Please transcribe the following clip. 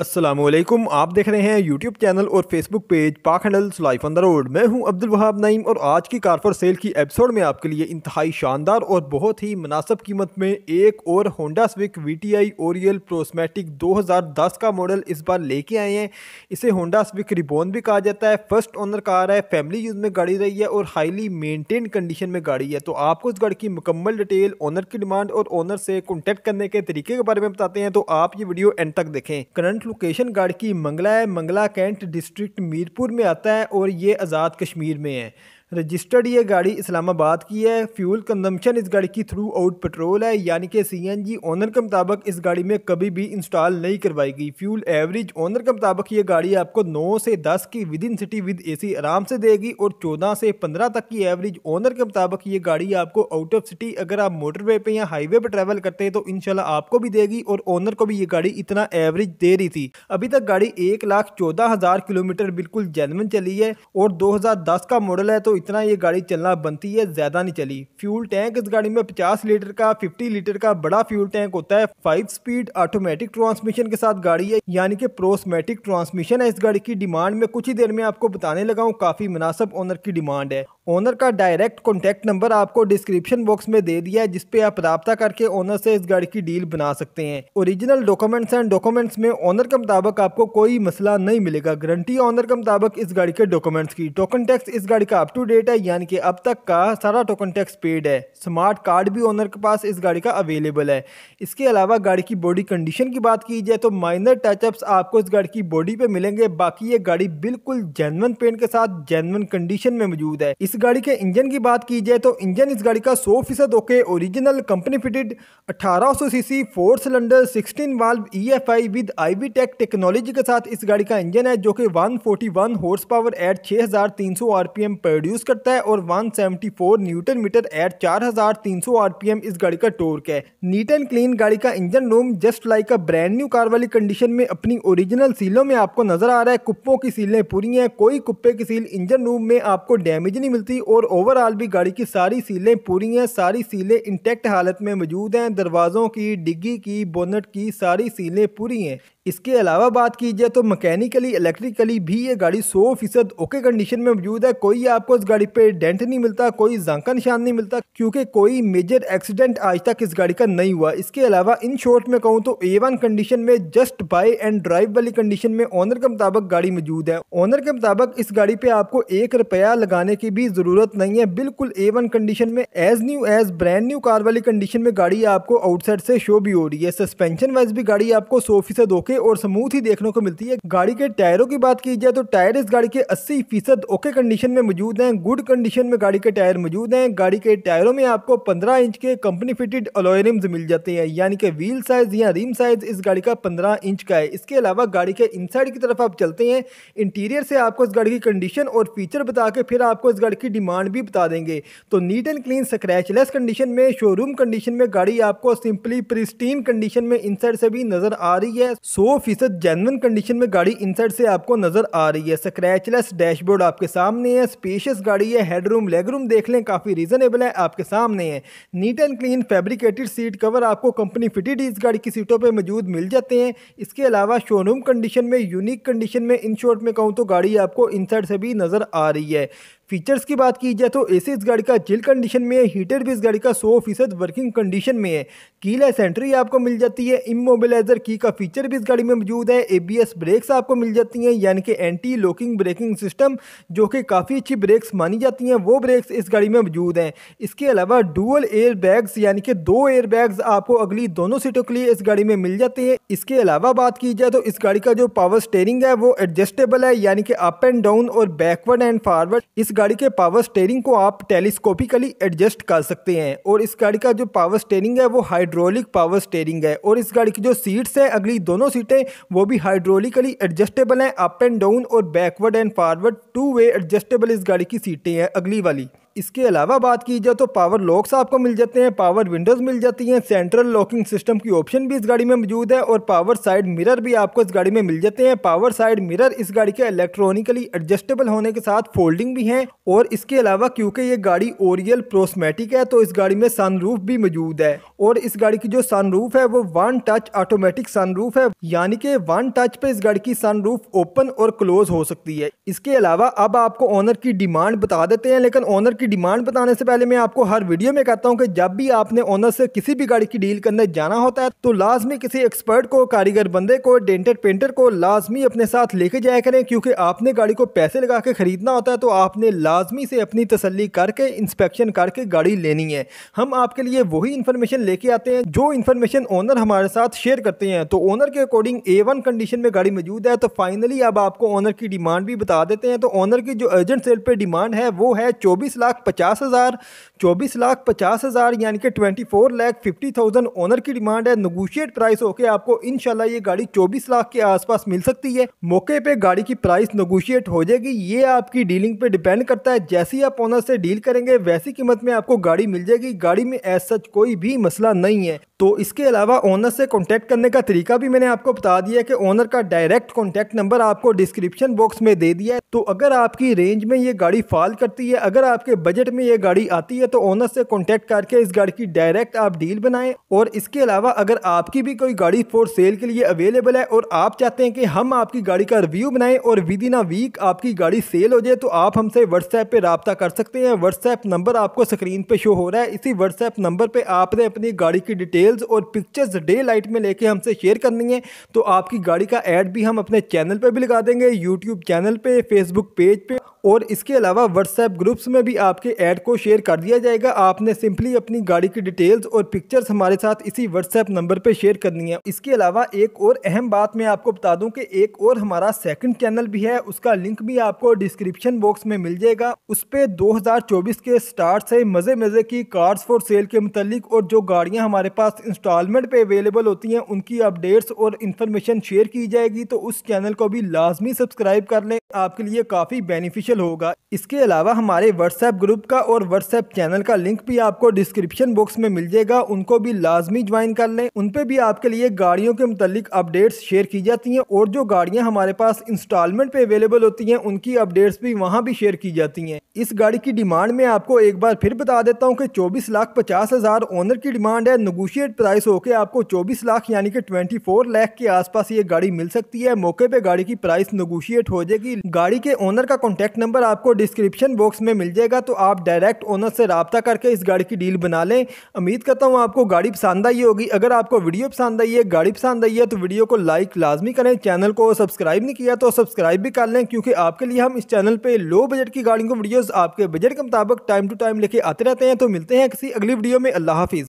असलम आप देख रहे हैं यूट्यूब चैनल और Facebook page Pak handles life on the road मैं हूं अब्दुल वहाब नईम और आज की कार फॉर सेल की एपिसोड में आपके लिए इंतहाई शानदार और बहुत ही मुनासब कीमत में एक और Honda Civic V T I Oriel Prosmatec दस का मॉडल इस बार लेके आए हैं इसे होंडा स्विक रिबोन भी कहा जाता है फर्स्ट ओनर कार है फैमिली यूज़ में गाड़ी रही है और हाईली मेनटेन कंडीशन में गाड़ी है तो आपको इस गाड़ी की मुकम्मल डिटेल ओनर की डिमांड और ओनर से कॉन्टैक्ट करने के तरीके के बारे में बताते हैं तो आप ये वीडियो एंड तक देखें करंट गढ़ की मंगला है मंगला कैंट डिस्ट्रिक्ट मीरपुर में आता है और ये आज़ाद कश्मीर में है रजिस्टर्ड ये गाड़ी इस्लामाबाद की है फ्यूल कंजम्पशन इस गाड़ी की थ्रू आउट पेट्रोल है यानी कि सीएनजी ओनर के मुताबिक इस गाड़ी में कभी भी इंस्टॉल नहीं करवाई गई फ्यूल एवरेज ओनर के मुताबिक ये गाड़ी आपको 9 से 10 की within city with AC आराम से देगी और 14 से 15 तक की एवरेज ओनर के मुताबिक ये गाड़ी आपको आउट ऑफ सिटी अगर आप मोटरवे पर या हाईवे पर ट्रेवल करते हैं तो इनशाला आपको भी देगी और ओनर को भी ये गाड़ी इतना एवरेज दे रही थी अभी तक गाड़ी एक लाख चौदह हजार किलोमीटर बिल्कुल जेनवन चली है और दो हजार दस का मॉडल है तो इतना ये गाड़ी चलना बनती है ज़्यादा नहीं चली फ्यूल टैंक इस गाड़ी में 50 लीटर का 50 लीटर का बड़ा फ्यूल टैंक होता है फाइव स्पीड ऑटोमेटिक ट्रांसमिशन के साथ गाड़ी है यानी कि प्रोसमेटिक ट्रांसमिशन है इस गाड़ी की डिमांड में कुछ ही देर में आपको बताने लगा हूँ काफ़ी मुनासब ओनर की डिमांड है ओनर का डायरेक्ट कॉन्टैक्ट नंबर आपको डिस्क्रिप्शन बॉक्स में दे दिया है जिसपे आप रहा करके ओनर से इस गाड़ी की डील बना सकते हैं ओरिजिनल डॉक्यूमेंट्स एंड डॉक्यूमेंट्स में ओनर के मुताबिक आपको कोई मसला नहीं मिलेगा गारंटी ओनर के मुताबिक इस गाड़ी के डॉक्यूमेंट्स की टोकन टैक्स इस गाड़ी का अप टू डेट है यानी कि अब तक का सारा टोकन टैक्स पेड है स्मार्ट कार्ड भी ओनर के पास इस गाड़ी का अवेलेबल है इसके अलावा गाड़ी की बॉडी कंडीशन की बात की जाए तो माइनर टचअप्स आपको इस गाड़ी की बॉडी पे मिलेंगे बाकी ये गाड़ी बिल्कुल जेनवन पेंट के साथ जेनवन कंडीशन में मौजूद है इस गाड़ी के इंजन की बात की जाए तो इंजन इस गाड़ी का 100 फीसद okay original company fitted 1800 CC four cylinder 16 valve EFI e with IV tech technology के साथ इस गाड़ी का इंजन है जो कि 141 horse power at 6300 RPM produce करता है और 174 न्यूटन मीटर एट 4300 आरपीएम इस गाड़ी का टोर्क है नीट एंड क्लीन गाड़ी का engine room just like a brand new car वाली कंडीशन में अपनी ओरिजिनल सीलों में आपको नजर आ रहा है कुप्पों की सीलें पूरी हैं कोई कुप्पे की सील इंजन रूम में आपको डैमेज नहीं मिलती और ओवरऑल भी गाड़ी की सारी सीलें पूरी हैं सारी सीलें इंटेक्ट हालत में मौजूद हैं दरवाज़ों की डिग्गी की बोनट की सारी सीलें पूरी हैं इसके अलावा बात की जाए तो मैकेनिकली इलेक्ट्रिकली भी ये गाड़ी सौ फीसद ओके कंडीशन में मौजूद है कोई आपको इस गाड़ी पे डेंट नहीं मिलता कोई जांका निशान नहीं मिलता क्योंकि कोई मेजर एक्सीडेंट आज तक इस गाड़ी का नहीं हुआ इसके अलावा इन शॉर्ट में कहूँ तो ए वन कंडीशन में जस्ट बाई एंड ड्राइव वाली कंडीशन में ऑनर के मुताबिक गाड़ी मौजूद है ऑनर के मुताबिक इस गाड़ी पे आपको एक रुपया लगाने की भी जरूरत नहीं है बिल्कुल ए वन कंडीशन में as new as brand new car वाली कंडीशन में गाड़ी आपको आउटसाइड से शो भी हो रही है सस्पेंशन वाइज भी गाड़ी आपको सौ फीसद ओके ओके और स्मूथ ही देखने को मिलती है गाड़ी के टायरों की बात की जाए तो टायर इस गाड़ी के अस्सी फीसद ओके कंडीशन में मौजूद है गुड कंडीशन में गाड़ी के टायर मौजूद है गाड़ी के टायरों में आपको पंद्रह इंच के कंपनी फिटेड अलोयरिम्स मिल जाते हैं यानी कि व्हील साइज या रिम साइज इस गाड़ी का पंद्रह इंच का है इसके अलावा गाड़ी के इनसाइड की तरफ आप चलते हैं इंटीरियर से आपको इस गाड़ी की कंडीशन और फीचर बता के फिर आपको इस गाड़ी की डिमांड भी बता देंगे तो neat and clean scratchless condition में शोरूम कंडीशन में गाड़ी आपको सिंपली प्रिस्टीन कंडीशन में इनसाइड से भी नजर आ रही है सौ फीसद जेनवन कंडीशन में गाड़ी इनसाइड से आपको नज़र आ रही है स्क्रैचलेस डैशबोर्ड आपके सामने है स्पेशियस गाड़ी है हेडरूम लेगरूम देख लें काफ़ी रीजनेबल है आपके सामने है neat and clean fabricated seat cover आपको कंपनी फिटेड इस गाड़ी की सीटों पर मौजूद मिल जाते हैं इसके अलावा शोरूम कंडीशन में यूनिक कंडीशन में इन शॉर्ट में कहूँ तो गाड़ी आपको इनसाइड से भी नज़र आ रही है फीचर्स की बात की जाए तो एसी इस गाड़ी का चिल कंडीशन में है हीटर भी इस गाड़ी का सौ फीसद वर्किंग कंडीशन में है कीला एंट्री आपको मिल जाती है इमोबिलाइजर की का फीचर भी इस गाड़ी में मौजूद है एबीएस ब्रेक्स आपको मिल जाती हैं यानी कि एंटी लॉकिंग ब्रेकिंग सिस्टम जो कि काफ़ी अच्छी ब्रेक्स मानी जाती हैं वो ब्रेक्स इस गाड़ी में मौजूद हैं इसके अलावा डूअल एयर बैग्स यानी कि दो एयर बैग्स आपको अगली दोनों सीटों के लिए इस गाड़ी में मिल जाते हैं इसके अलावा बात की जाए तो इस गाड़ी का जो पावर स्टेयरिंग है वो एडजस्टेबल है यानी कि अप एंड डाउन और बैकवर्ड एंड फॉरवर्ड इस गाड़ी के पावर स्टेयरिंग को आप टेलीस्कोपिकली एडजस्ट कर सकते हैं और इस गाड़ी का जो पावर स्टेयरिंग है वो हाइड्रोलिक पावर स्टेयरिंग है और इस गाड़ी की जो सीट्स है अगली दोनों सीटें वो भी हाइड्रोलिकली एडजस्टेबल हैं अप एंड डाउन और backward and forward two way adjustable इस गाड़ी की सीटें हैं अगली वाली इसके अलावा बात की जाए तो पावर लॉक्स आपको मिल जाते हैं पावर विंडोज़ मिल जाती हैं सेंट्रल लॉकिंग सिस्टम की ऑप्शन भी इस गाड़ी में मौजूद है और पावर साइड मिरर भी आपको इस गाड़ी में मिल जाते हैं पावर साइड मिरर इस गाड़ी के इलेक्ट्रॉनिकली एडजस्टेबल होने के साथ फोल्डिंग भी है और इसके अलावा क्योंकि ये गाड़ी ओरियल प्रोस्मेटिक है तो इस गाड़ी में सन भी मौजूद है और इस गाड़ी की जो सन है वो वन टच ऑटोमेटिक सन है यानी कि वन टच पे इस गाड़ी की सन ओपन और क्लोज हो सकती है इसके अलावा अब आपको ऑनर की डिमांड बता देते हैं लेकिन ऑनर की डिमांड बताने से पहले मैं आपको हर वीडियो में कहता हूँ कि जब भी आपने ओनर से किसी भी गाड़ी की डील करने जाना होता है तो लाजमी किसी एक्सपर्ट को कारीगर बंदे को डेंटेड पेंटर को लाजमी अपने साथ लेके जाया करें क्योंकि आपने गाड़ी को पैसे लगा के ख़रीदना होता है तो आपने लाजमी से अपनी तसली करके इंस्पेक्शन करके गाड़ी लेनी है हम आपके लिए वही इन्फॉर्मेशन लेके आते हैं जो इन्फॉर्मेशन ओनर हमारे साथ शेयर करते हैं तो ओनर के अकॉर्डिंग ए वन कंडीशन में गाड़ी मौजूद है तो फाइनली अब आपको ओनर की डिमांड भी बता देते हैं तो ओनर की जो अर्जेंट सेल पर डिमांड है वो है चौबीस लाख लाख पचास हज़ार चौबीस लाख पचास हज़ार यानी कि twenty four lakh fifty thousand owner की डिमांड है नगोशिएट प्राइस होकर आपको इन ये गाड़ी चौबीस लाख के आसपास मिल सकती है मौके पर गाड़ी की प्राइस नगोशिएट हो जाएगी ये आपकी डीलिंग पर डिपेंड करता है जैसे ही आप ओनर से डील करेंगे वैसी कीमत में आपको गाड़ी मिल जाएगी गाड़ी में एज सच कोई भी मसला नहीं है तो इसके अलावा ओनर से कॉन्टैक्ट करने का तरीका भी मैंने आपको बता दिया कि ओनर का डायरेक्ट कॉन्टैक्ट नंबर आपको डिस्क्रिप्शन बॉक्स में दे दिया है तो अगर आपकी रेंज में ये गाड़ी फाल करती है अगर आपके बजट में ये गाड़ी आती है तो ओनर से कॉन्टैक्ट करके इस गाड़ी की डायरेक्ट आप डील बनाएं और इसके अलावा अगर आपकी भी कोई गाड़ी फॉर सेल के लिए अवेलेबल है और आप चाहते हैं कि हम आपकी गाड़ी का रिव्यू बनाएं और विद इन अ वीक आपकी गाड़ी सेल हो जाए तो आप हमसे व्हाट्सएप पर रबता कर सकते हैं व्हाट्सएप नंबर आपको स्क्रीन पर शो हो रहा है इसी व्हाट्सएप नंबर पर आपने अपनी गाड़ी की डिटेल्स और पिक्चर्स डे लाइट में लेके हमसे शेयर करनी है तो आपकी गाड़ी का एड भी हम अपने चैनल पर भी लगा देंगे यूट्यूब चैनल पर फेसबुक पेज पर पे, और इसके अलावा व्हाट्सएप ग्रुप्स में भी आप आपके ऐड को शेयर कर दिया जाएगा आपने सिंपली अपनी गाड़ी की डिटेल्स और पिक्चर्स हमारे साथ इसी व्हाट्सएप नंबर पर शेयर करनी है इसके अलावा एक और अहम बात मैं आपको बता दूँ कि एक और हमारा सेकंड चैनल भी है उसका लिंक भी आपको डिस्क्रिप्शन बॉक्स में मिल जाएगा उस पर चौबीस के स्टार्ट से मज़े मज़े की कार्स फॉर सेल के मुतालिक और जो गाड़ियाँ हमारे पास इंस्टॉलमेंट पे अवेलेबल होती हैं उनकी अपडेट्स और इन्फॉर्मेशन शेयर की जाएगी तो उस चैनल को भी लाजमी सब्सक्राइब कर लें आपके लिए काफ़ी बेनिफिशियल होगा इसके अलावा हमारे व्हाट्सएप ग्रुप का और व्हाट्सएप चैनल का लिंक भी आपको डिस्क्रिप्शन बॉक्स में मिल जाएगा उनको भी लाजमी ज्वाइन कर लें उन पर भी आपके लिए गाड़ियों के मतलब अपडेट्स शेयर की जाती हैं और जो गाड़ियाँ हमारे पास इंस्टॉलमेंट पर अवेलेबल होती हैं उनकी अपडेट्स भी वहाँ भी शेयर की जाती हैं इस गाड़ी की डिमांड में आपको एक बार फिर बता देता हूँ कि चौबीस लाख पचास हज़ार ओनर की डिमांड है नगोशिएट प्राइस होकर आपको चौबीस लाख यानी कि ट्वेंटी फोर लाख के आसपास ये गाड़ी मिल सकती है मौके पे गाड़ी की प्राइस नगोशिएट हो जाएगी गाड़ी के ओनर का कॉन्टैक्ट नंबर आपको डिस्क्रिप्शन बॉक्स में मिल जाएगा तो आप डायरेक्ट ओनर से रबता करके इस गाड़ी की डील बना लें उम्मीद करता हूँ आपको गाड़ी पसंद आई होगी अगर आपको वीडियो पसंद आई है गाड़ी पसंद आई है तो वीडियो को लाइक लाजमी करें चैनल को सब्सक्राइब नहीं किया तो सब्सक्राइब भी कर लें क्योंकि आपके लिए हम इस चैनल पर लो बजट की गाड़ियों को वीडियोज़ आपके बजट के मुताबिक टाइम टू टाइम लेके आते रहते हैं तो मिलते हैं किसी अगली वीडियो में अल्लाह हाफिज़